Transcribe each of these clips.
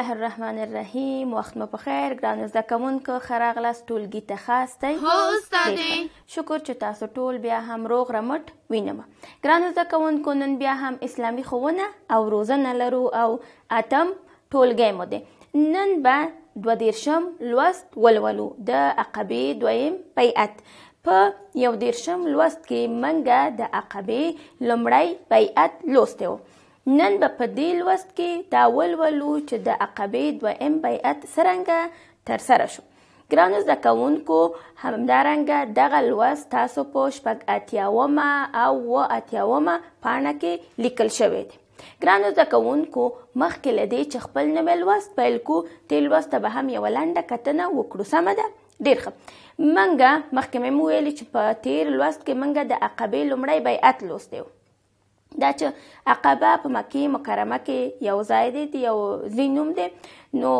الله الرحمن الرحیم وخت مو په خیر ګرانو زده کوونکو ښه راغلاست ټولګي ته خاص دی هو استادې شکر چې تاسو ټول بیا هم روغ رمټ وینم ګرانو زده کوونکو نن بیا هم اسلامي ښوونه او روزنه لرو او اتم ټولګی مو دی نن به دوه دیرشم لوست ولولو د عقبې دویم بیعت په یو دیرشم لوست کې منګه د عقبې لمړی بیعت لوستی و نن به په دې لوست کې دا ولولو چې د عقبې دویم بیعت څرنګه ترسره شو ګرانو زده کوونکو همدارنګه دغه لوست تاسو په شپږ اتیاومه او اووه اتیاومه پاڼه کې لیکل شوی دی ګرانو زده کوونکو مخکې له دې چې خپل نوی لوست پیل کو دې لوست به هم یوه لنډه کتنه وکړو سمه ده ډېر ښه منګه مخکې مې ویلي چې په تیر لوست کې منګه د عقبې لومړی بیعت لوستی دا چې عقبه په مکه مکرمه کې یو ځای دی یو ځای نوم دی نو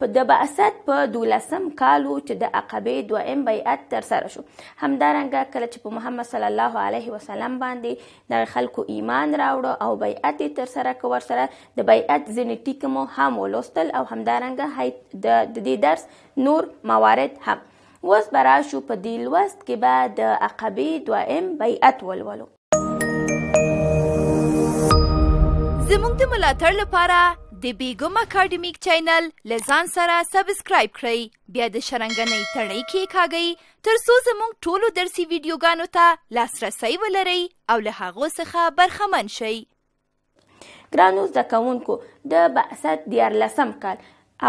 په د بعثت په دولسم کالو چې د عقبې دویم بیعت تر سره شو همدارنګه کله چې په محمد صلی الله علیه وسلم باندې د خلکو ایمان راوړ او بیعت تر سره کور سره د بیعت ځینې ټکي مو هم ولوستل او همدارنګه د دې درس نور موارد هم اوس به راشو په دې لوست کې به د عقبې دویم بیعت ولولو زموږ د ملاتړ لپاره د بیګم اکیډمیک چینل لزان سره سبسکرایب کړئ بیا د شرنګنۍ تڼۍ کې کاږئ ترڅو زموږ ټولو درسي ویډیوګانو ته لاسرسی ولرئ او له هغو څخه برخمن شئ ګرانو زده کوونکو د بعثت دیارلسم کال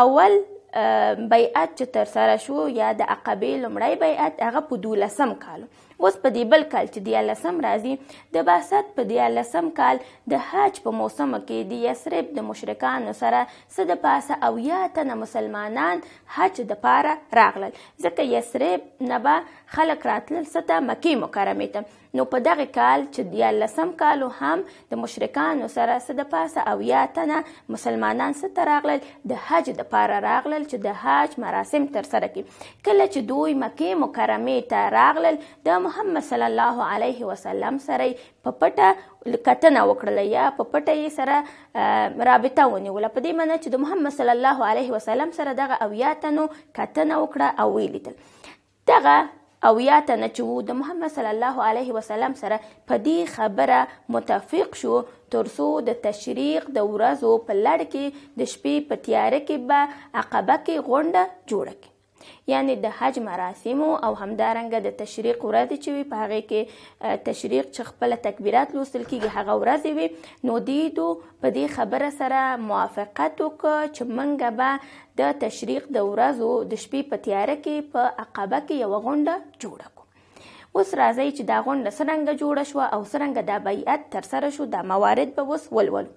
اول بیعت چې تر سره شو یا د عقبې لمړی بیعت هغه په دولسم کال اوس په دې بل کال چې دیالسم راځي د باسط په دیالسم کال د حج په موسم کې د یسرب د مشرکانو سره څه د پاسه او یا تنه مسلمانان حج د پاره راغلل ځکه یسرب نه به خلک راتلل څه ته مکې مکرمې ته نو په دغه کال چې دیارلسم کالو هم د مشرکانو سره څه د پاسه اویا تنه مسلمانان څه ته راغلل د حج دپاره راغلل چې د حج مراسم ترسره کړي کله چې دوی مکې مکرمې ته راغلل د محمد صلی الله علیه وسلم سره په پټه کتنه وکړله یا په پټه یې سره رابطه ونیوله په دې معنی چې د محمد صلی الله علیه وسلم سره دغه اویا تنو کتنه وکړه او ویې لیدل دغه او یا تنه چې د محمد صلی الله علیه وسلم سره په دې خبره متفق شو ترسو د تشریق د ورځو په لړ کې د شپې په تیاره کې به عقبه کې غونډه جوړه کړي یعنی د حج مراسمو او همدارنګه د تشریق ورځ چې وي په هغه کې تشریق چې خپل تکبیرات لوستل کیږي هغه ورځ وي نو دی دو په دې خبره سره موافقت وکړه چې منګه به د تشریق د ورځو د شپې په تیاره کې په عقبه کې یو غونډه جوړه کړو اوس راځي چې دا غونډه څنګه جوړه شو او څنګه د بیعت تر سره شو د موارد به وس ولولو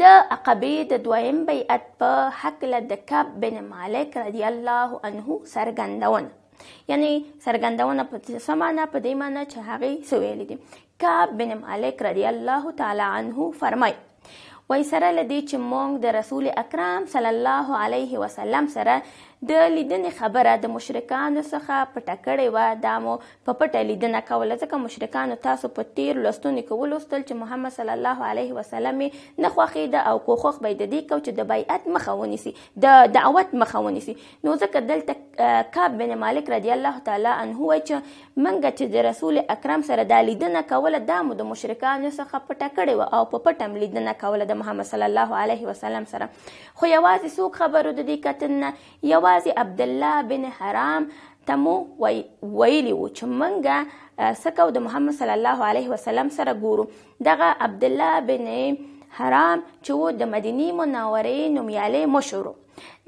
د عقبې د دویم بیعت په هکله د کعب بن مالک رضی الله عنه څرګندونه یعنی څرګندونه په څه معنا په دې معنا چې هغه سویل دي کعب بن مالک رضی الله تعالی عنه فرمای وای سره لدی چې مونږ د رسول اکرم صلی الله علیه وسلم سره د لیدنې خبره د مشرکانو څخه پټه کړې و دا مو په پټه لیدنه کوله ځکه مشرکانو تاسو په تیر لستونې کې ولوستل چې محمد صلی الله علیه وسلم نه خوښېده او کوښښ به یې د دې کو چې د بیعت مخه ونیسي د دعوت مخه ونیسي نو ځکه دلته کاب بن مالک رضی الله تعالی عنه وایي چې منګه چې د رسول اکرم سره دا لیدنه کوله دا مو د مشرکانو څخه پټه کړې وه او په پټه لیدنه کوله د محمد صلی الله علیه وسلم سره خو یوازې څوک خبرو د دې کتن نه یوازې یوازې عبدالله بن حرام ته مو ویلي وو چې موږ سکو د محمد صلی الله علیه وسلم سره ګورو دغه عبدالله بن حرام چې و د مدینې منورې نومیالی مشر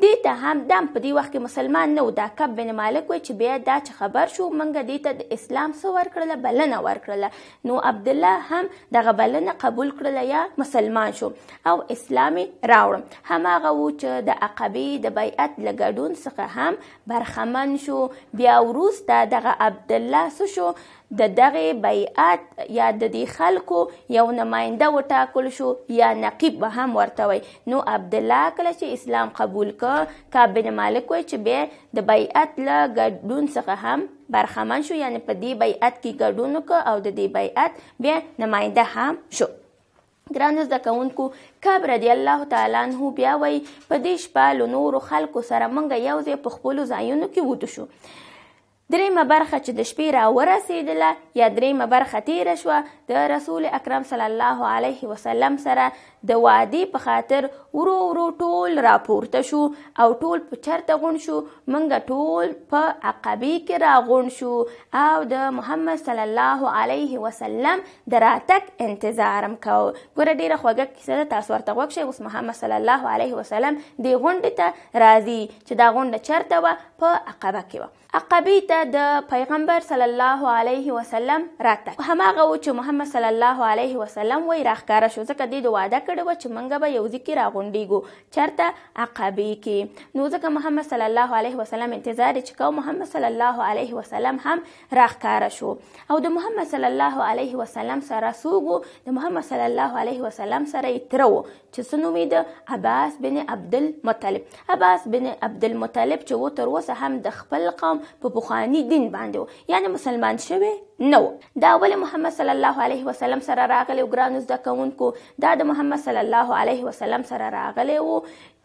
دې ته هم دم په دې وخت کې مسلمان نه و دا کب بن مالک وای چې بیا دا چې خبر شو منګه دې ته د اسلام څه ورکړله بلنه ورکړله نو عبد الله هم دغه بلنه قبول کړله یا مسلمان شو او اسلامي راوړم هماغه و چې د عقبې د بیعت له ګډون څخه هم برخمن شو بیا وروسته دغه عبد الله څه شو د دغه بیعت یا د دې خلکو یو نماینده وټاکل شو یا نقیب به هم ورته وای نو عبد الله کله چې اسلام قبول کړ که کعب بن مالک وای چې بیا د بیعت له ګډون څخه هم برخمن شو یعنی په دې بیعت کې ګډون وکړ او د دې بیعت بیا نماینده هم شو ګرانو زده کوونکو کعب رضی الله تعالی عنہ بیا وای په دې شپه له نورو خلکو سره مونږ یو ځای په خپلو ځایونو کې ووتو شو دریمه برخه چې د شپې را ورسېدله یا دریمه برخه تیره شوه د رسول اکرم صلی الله علیه وسلم سره د وادې په خاطر ورو ورو ټول راپورته شو او ټول په چرته غون شو منګه ټول په عقبې کې راغون شو او د محمد صلی الله علیه وسلم د راتک انتظارم کو ګوره ډیره خوږه کیسه ده تاسو ورته غوږ شئ اوس محمد صلی الله علیه وسلم دې غونډې ته راځي چې دا غونډه چرته وه په عقبه کې وه عقبې ته د پیغمبر صلی الله علیه وسلم راته هماغه و چې محمد صلی الله علیه وسلم وای راخکاره شو ځکه دې د واده کړی و چې منګه به یو ځکه راغونډیږو چرته عقبې کې نو ځکه محمد صلی الله علیه وسلم انتظار چې کو محمد صلی الله علیه وسلم هم راخکاره شو او د محمد صلی الله علیه وسلم سره سوګو د محمد صلی الله علیه وسلم سره یې ترو چې سنومې د عباس بن عبد المطلب عباس بن عبد المطلب چې و تر اوسه هم د خپل قوم هم په پخوانی دین باندې و یعنی مسلمان شوی نه و دا ولې محمد صلی الله علیه وسلم سره راغلی و ګرانو زده کوونکو دا د محمد صلی الله علیه وسلم سره راغلی و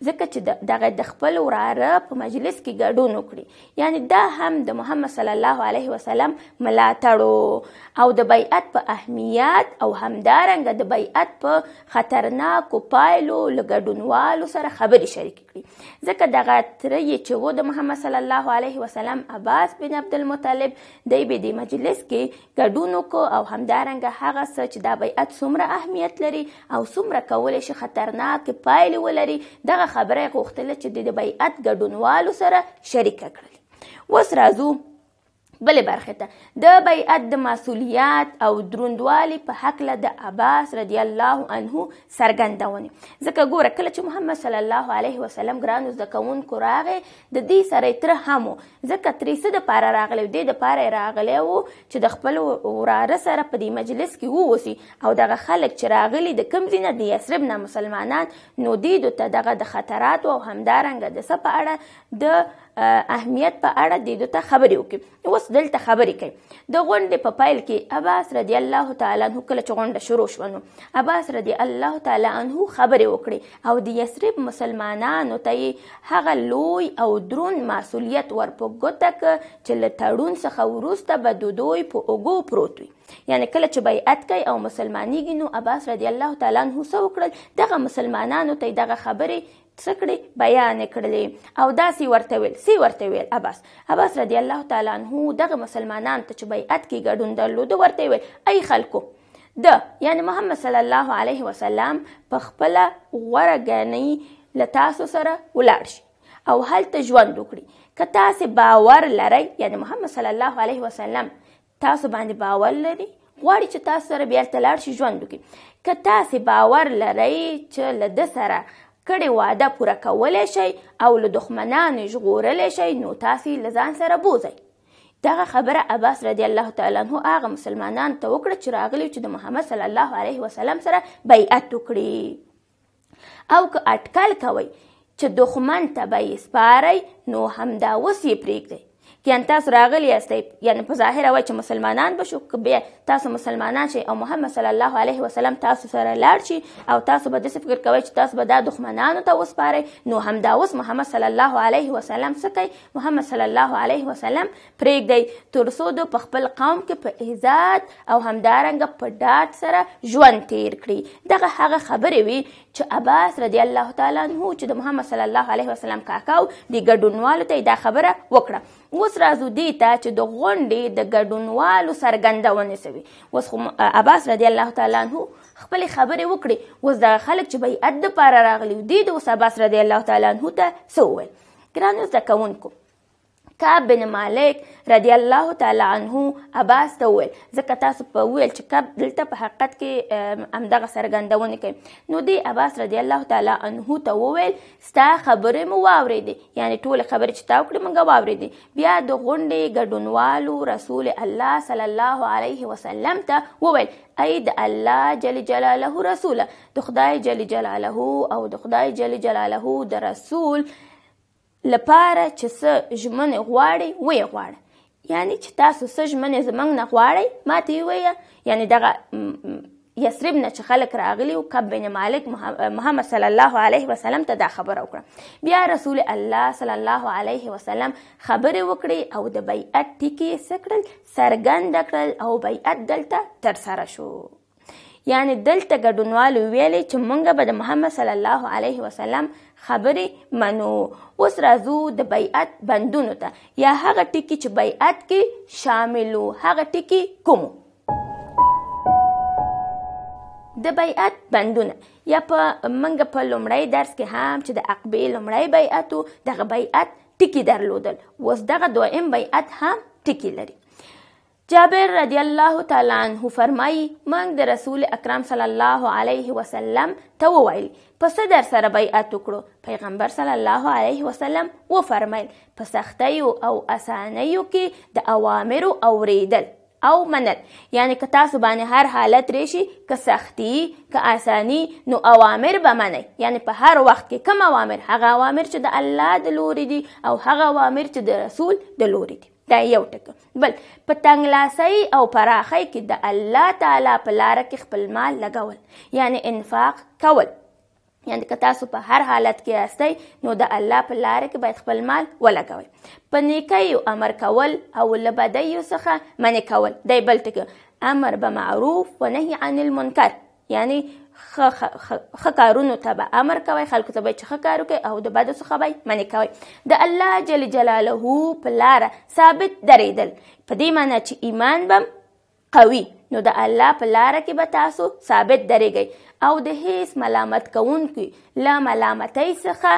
ځکه چې دغه د خپل وراره په مجلس کې ګډون وکړي یعنی دا هم د محمد صلی الله علیه وسلم ملاتړو او د بیعت په اهمیت او همدارنګه د بیعت په خطرناکو پایلو له ګډونوالو سره خبرې شریکې کړي ځکه دغه ترې چې و د محمد صلی الله علیه وسلم عباس بن عبد المطلب دی به د مجلس کې ګډون وکړو او همدارنګه هغه څه چې دا بیعت څومره اهمیت لري او څومره کولی شي خطرناکې پایلې ولري دغه خبره غوښتله چې د بیعت ګډونوالو سره شریکه کړي اوس راځو بلې برخې ته د بیعت د مسولیت او دروندوالي په حکله د عباس رضی الله عنه څرګندونې ځکه ګوره کله چې محمد صلی الله علیه وسلم ګرانو زده کوونکو راغی د دې سره یې تره هم و ځکه ترې څه دپاره راغلی و دې دپاره یې راغلی و چې د خپل وراره سره په دې مجلس کې ووسي او دغه خلک چې راغلي د کوم ځای نه د یثرب نه مسلمانان نو دیدو ته دغه د خطرات او همدارنګه د څه په اړه د اهمیت په اړه د دوی ته خبرې وکړي اوس دلته خبرې کوي د غونډې په پایل کې عباس رضی الله تعالی عنہ کله چې غونډه شروع شوه نو عباس رضی الله تعالی عنہ خبرې وکړي او د یثرب مسلمانانو ته هغه لوی او درون مسولیت ورپو ګوتک چې له تړون څخه وروسته به دوی په اوګو پروت وي یعنی کله چې بیعت کوي او مسلمانېږي نو عباس رضی الله تعالی عنه څه وکړل دغه مسلمانانو ته دغه خبرې څکړې بیان کړلې او دا سی ورته ویل سی ورته ویل عباس عباس رضی الله تعالی عنہ دغه مسلمانان ته چې بیعت کې ګډون درلود ورته ویل ای خلکو د یعنی محمد صلی الله علیه وسلم په خپل غوړه غنی له تاسو سره ولاړ شي او هلته ژوند وکړي که تاسو باور لرئ یعنی محمد صلی الله علیه وسلم تاسو باندې باور لرئ غواړي چې تاسو سره بیرته لاړ شي ژوند وکړي که تاسو باور لرئ چې له ده سره کړې وعده پوره کولی شئ او له دښمنانو ژغورلی شئ نو تاسې له ځان سره بوځئ دغه خبره عباس رضی الله تعالی عنه هغه مسلمانانو ته وکړه چې راغلي چې د محمد صلی الله علیه وسلم سره بیعت وکړي او که اټکل کوئ چې دښمن ته به یې سپارئ نو همدا اوس یې پرېږدئ یعنی تاسو راغلی یاستئ یعنی په ظاهره وای چې مسلمانان بشو که بیا تاسو مسلمانان شئ او محمد صلی الله علیه وسلم تاسو سره لاړ شي او تاسو به داسې فکر کوئ چې تاسو به دا دښمنانو ته وسپارئ نو همدا اوس محمد صلی الله علیه وسلم څه کوي محمد صلی الله علیه وسلم پرېږدئ تر څو د په خپل قوم کې په عزت او همدارنګه په ډاډ سره ژوند تیر کړي دغه هغه خبرې وي چې عباس رضی الله تعالی عنه چې د محمد صلی الله علیه وسلم کاکاو د ګډونوالو ته دا خبره وکړه اوس راځو دې ته چې د غونډې د ګډونوالو سرګندونې سوي اوس خو عباس رضی الله تعالی عنه خپل خبرې وکړي اوس د خلک چې بیعت د پاره راغلي دي د اوس عباس رضی الله تعالی عنه ته سوول ګرانو زده کوونکو کعب بن مالک رضی الله تعالی عنه عباس ته وویل ځکه تاسو په ویل چې کعب دلته په حقیقت کې همدغه څرګندونه کوي نو دی عباس رضی الله تعالی عنه ته وویل ستا خبرې مو واورېدې یعنی ټول خبرې چې تا وکړې موږ واورېدې بیا د غونډې ګډونوالو رسول الله صلی الله علیه وسلم ته وویل ای د الله جل جلاله رسول د خدای جل جلاله او د خدای جل جلاله د رسول لپاره چې څه ژمنې غواړئ ویې غواړه یعنی چې تاسو څه ژمنې زموږ نه غواړئ ماته یې ویه یعنی دغه یثرب نه چې خلک راغلي او کب بن مالک محمد صلی الله علیه وسلم ته دا خبره وکړه بیا رسول الله صلی الله علیه وسلم خبرې وکړې او د بیعت ټکي سکړل څرګند کړل او بیعت دلته تر سره شو یعنی دلته ګډونوالو ویلي چې مونږ به د محمد صلی الله علیه وسلم خبرې منو اوس راځو د بیعت بندونو ته یا هغه ټکي چې بیعت کې شاملو هغه ټکي کوم د بیعت بندونه یا په منګه په لومړی درس کې هم چې د عقبې لومړی بیعت او دغه بیعت ټکي درلودل اوس دغه دویم بیعت هم ټکي لري جابر رضی الله تعالی عنه فرمایي موږ د رسول اکرم صلی الله علیه وسلم ته وویل پس در سره بیعت وکړو پیغمبر صلی الله علیه وسلم وفرمایل په سختیو او اسانیو کې د اوامرو اوریدل او منل یعنی که تاسو باندې هر حالت ریشي که سختی که اسانی نو اوامر به منئ یعنی په هر وخت کې کم اوامر هغه اوامر چې د الله د لوري دي او هغه اوامر چې د رسول د لوري دي دا یو ټکه بل په تنګلاسۍ او پراخۍ کې د الله تعالی په لاره کې خپل مال لګول یعنی انفاق کول یعنی که تاسو په هر حالت کې یاستئ نو د الله په لاره کې باید خپل مال ولګوئ په نیکیو امر کول او له بدیو څخه منع کول دی بل ټکه امر به معروف و نهي عن المنکر یعنی خ کارونو ته به امر کوي خلکو ته به چې ښه کار وکړي او د بدو څخه به منې کوي د الله جل جلاله په لاره ثابت درېدل په دې معنی چې ایمان به قوي نو د الله په لاره کې به تاسو ثابت درېږئ او د هیڅ ملامت کوونکي له ملامتۍ څخه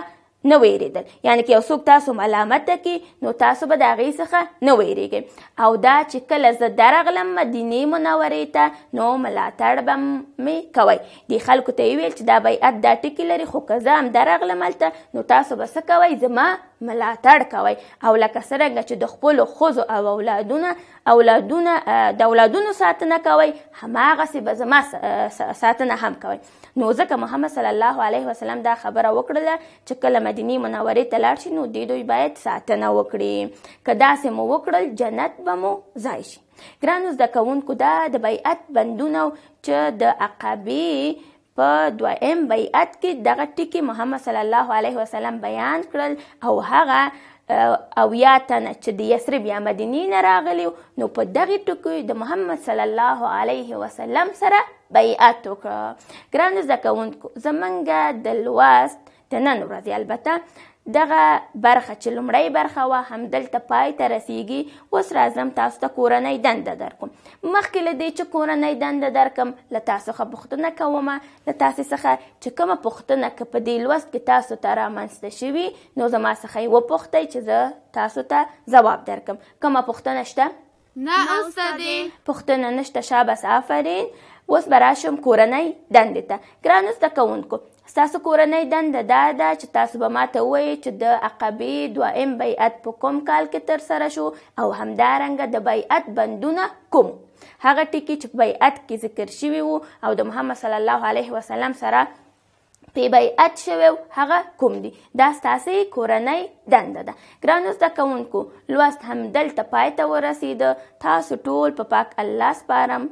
نه ویریدل یعنی که یو څوک تاسو ملامت کې نو تاسو به د هغې څخه نه ویریږئ او دا چې کله زه درغلم مدینې منورې ته نو ملاتړ به مې کوئ دې خلکو ته یې ویل چې دا بیعت دا ټکي لري خو که زه هم درغلم هلته نو تاسو به څه کوئ زما ملاتړ کوي او لکه څرنګه چې د خپلو ښځو او اولادونه اولادونه د اولادونو ساتنه کوي هماغسې به زما ساتنه هم کوي نو ځکه محمد صلی الله علیه وسلم دا خبره وکړله چې کله مدینې منورې ته لاړ شي نو دې دوی باید ساتنه وکړي که داسې مو وکړل جنت به مو ځای شي ګرانو زده کوونکو دا د بیعت بندونه چې د عقبې په دویم بیعت کې دغه ټکي محمد صلی الله علیه وسلم بیان کړل او هغه او یا تنه چې د یثرب یا مدینې نه راغلی نو په دغه ټکو د محمد صلی الله علیه وسلم سره بیعت وکړه ګران زده کوونکو زمونږ د لوست د نن ورځې البته دغه برخه چې لومړی برخه وه همدلته پای ته رسیږي اوس راځم تاسو ته کورنۍ دنده درکوم مخکې له دې چې کورنۍ دنده درکم له تاسو څخه پوښتنه کومه له تاسې څخه چې کومه پوښتنه که په دې لوست کې تاسو ته رامنځته شوي نو زما څخه یې وپوښتئ چې زه تاسو ته تا ځواب درکم کومه پوښتنه شته نه استادې پوښتنه نشته شابس آفرین اوس به راشم کورنۍ دندې ته ګرانو زده کوونکو ستاسو کورنۍ دنده دا ده چې تاسو به ماته ووایئ چې د عقبې دویم بیعت په کوم کال کې ترسره شو او همدارنګه د بیعت بندونه کوم هغه ټکي چې بیعت کې ذکر شوي وو او د محمد صلی الله علیه وسلم سره پی بیعت شوی هغه کوم دی دا ستاسې کورنۍ دنده ده ګرانو زده کوونکو لوست همدلته پای ته ورسېده تاسو ټول په پا پاک الله سپارم